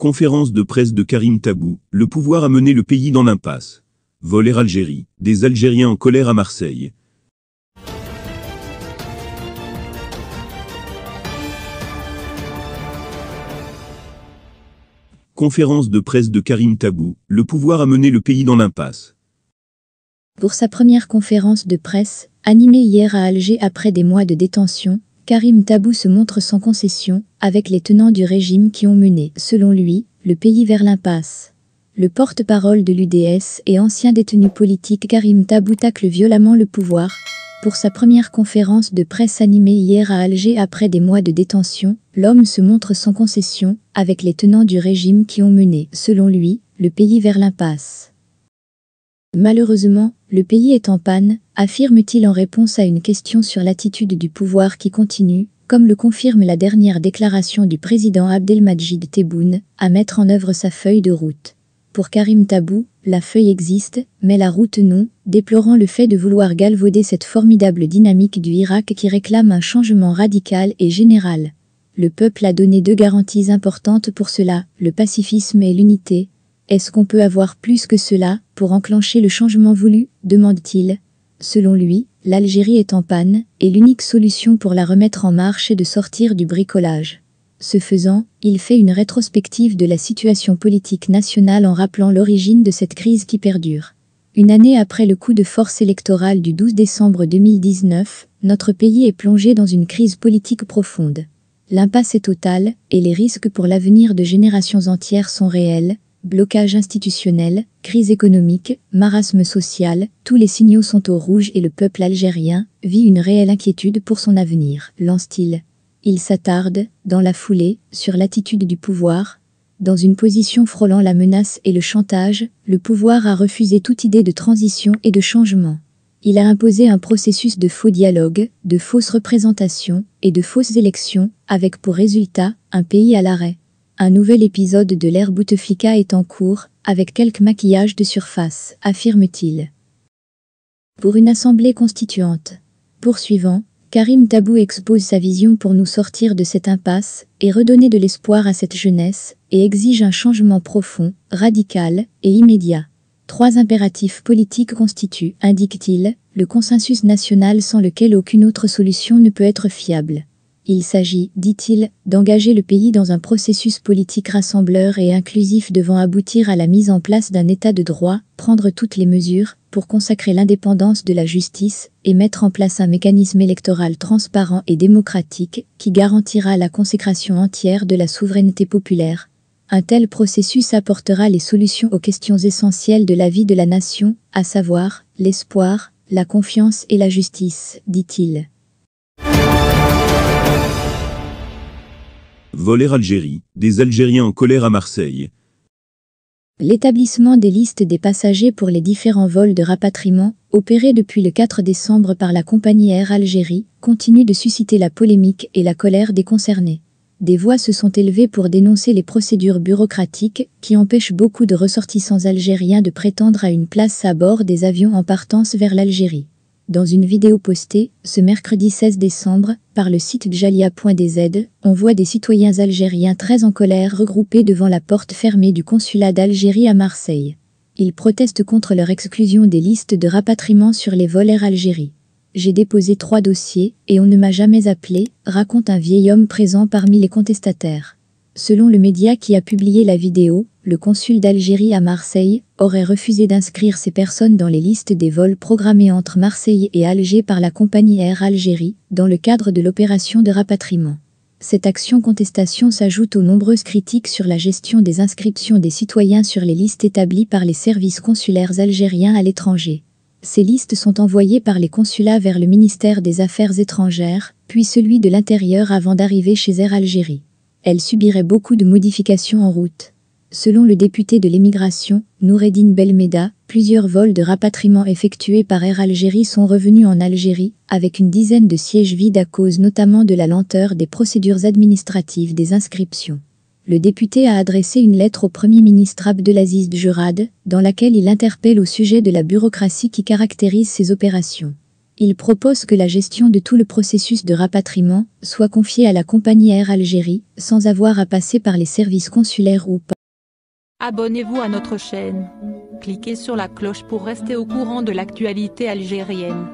Conférence de presse de Karim Tabou, le pouvoir a mené le pays dans l'impasse. Voler Algérie, des Algériens en colère à Marseille. Conférence de presse de Karim Tabou, le pouvoir a mené le pays dans l'impasse. Pour sa première conférence de presse, animée hier à Alger après des mois de détention, Karim Tabou se montre sans concession avec les tenants du régime qui ont mené, selon lui, le pays vers l'impasse. Le porte-parole de l'UDS et ancien détenu politique Karim Tabou tacle violemment le pouvoir pour sa première conférence de presse animée hier à Alger après des mois de détention, l'homme se montre sans concession avec les tenants du régime qui ont mené, selon lui, le pays vers l'impasse. Malheureusement, le pays est en panne, affirme-t-il en réponse à une question sur l'attitude du pouvoir qui continue, comme le confirme la dernière déclaration du président Abdelmajid Tebboune, à mettre en œuvre sa feuille de route. Pour Karim Tabou, la feuille existe, mais la route non, déplorant le fait de vouloir galvauder cette formidable dynamique du Irak qui réclame un changement radical et général. Le peuple a donné deux garanties importantes pour cela, le pacifisme et l'unité, est-ce qu'on peut avoir plus que cela pour enclencher le changement voulu demande-t-il. Selon lui, l'Algérie est en panne et l'unique solution pour la remettre en marche est de sortir du bricolage. Ce faisant, il fait une rétrospective de la situation politique nationale en rappelant l'origine de cette crise qui perdure. Une année après le coup de force électoral du 12 décembre 2019, notre pays est plongé dans une crise politique profonde. L'impasse est totale et les risques pour l'avenir de générations entières sont réels, Blocage institutionnel, crise économique, marasme social, tous les signaux sont au rouge et le peuple algérien vit une réelle inquiétude pour son avenir, lance-t-il. Il, s'attarde, dans la foulée, sur l'attitude du pouvoir, dans une position frôlant la menace et le chantage, le pouvoir a refusé toute idée de transition et de changement. Il a imposé un processus de faux dialogue, de fausses représentations et de fausses élections, avec pour résultat un pays à l'arrêt. Un nouvel épisode de l'ère Bouteflika est en cours, avec quelques maquillages de surface, affirme-t-il. Pour une assemblée constituante. Poursuivant, Karim Tabou expose sa vision pour nous sortir de cette impasse et redonner de l'espoir à cette jeunesse et exige un changement profond, radical et immédiat. Trois impératifs politiques constituent, indique-t-il, le consensus national sans lequel aucune autre solution ne peut être fiable. Il s'agit, dit-il, d'engager le pays dans un processus politique rassembleur et inclusif devant aboutir à la mise en place d'un état de droit, prendre toutes les mesures pour consacrer l'indépendance de la justice et mettre en place un mécanisme électoral transparent et démocratique qui garantira la consécration entière de la souveraineté populaire. Un tel processus apportera les solutions aux questions essentielles de la vie de la nation, à savoir l'espoir, la confiance et la justice, dit-il. Voler Algérie, des Algériens en colère à Marseille. L'établissement des listes des passagers pour les différents vols de rapatriement, opérés depuis le 4 décembre par la compagnie Air Algérie, continue de susciter la polémique et la colère des concernés. Des voix se sont élevées pour dénoncer les procédures bureaucratiques qui empêchent beaucoup de ressortissants algériens de prétendre à une place à bord des avions en partance vers l'Algérie. Dans une vidéo postée ce mercredi 16 décembre par le site jalia.dz, on voit des citoyens algériens très en colère regroupés devant la porte fermée du consulat d'Algérie à Marseille. Ils protestent contre leur exclusion des listes de rapatriement sur les vols Air Algérie. J'ai déposé trois dossiers et on ne m'a jamais appelé, raconte un vieil homme présent parmi les contestataires. Selon le média qui a publié la vidéo, le consul d'Algérie à Marseille aurait refusé d'inscrire ces personnes dans les listes des vols programmés entre Marseille et Alger par la compagnie Air Algérie dans le cadre de l'opération de rapatriement. Cette action contestation s'ajoute aux nombreuses critiques sur la gestion des inscriptions des citoyens sur les listes établies par les services consulaires algériens à l'étranger. Ces listes sont envoyées par les consulats vers le ministère des Affaires étrangères, puis celui de l'Intérieur avant d'arriver chez Air Algérie elle subirait beaucoup de modifications en route. Selon le député de l'émigration, Noureddine Belmeda, plusieurs vols de rapatriement effectués par Air Algérie sont revenus en Algérie, avec une dizaine de sièges vides à cause notamment de la lenteur des procédures administratives des inscriptions. Le député a adressé une lettre au Premier ministre Abdelaziz Djurad, dans laquelle il interpelle au sujet de la bureaucratie qui caractérise ces opérations il propose que la gestion de tout le processus de rapatriement soit confiée à la compagnie Air Algérie, sans avoir à passer par les services consulaires ou pas. Abonnez-vous à notre chaîne. Cliquez sur la cloche pour rester au courant de l'actualité algérienne.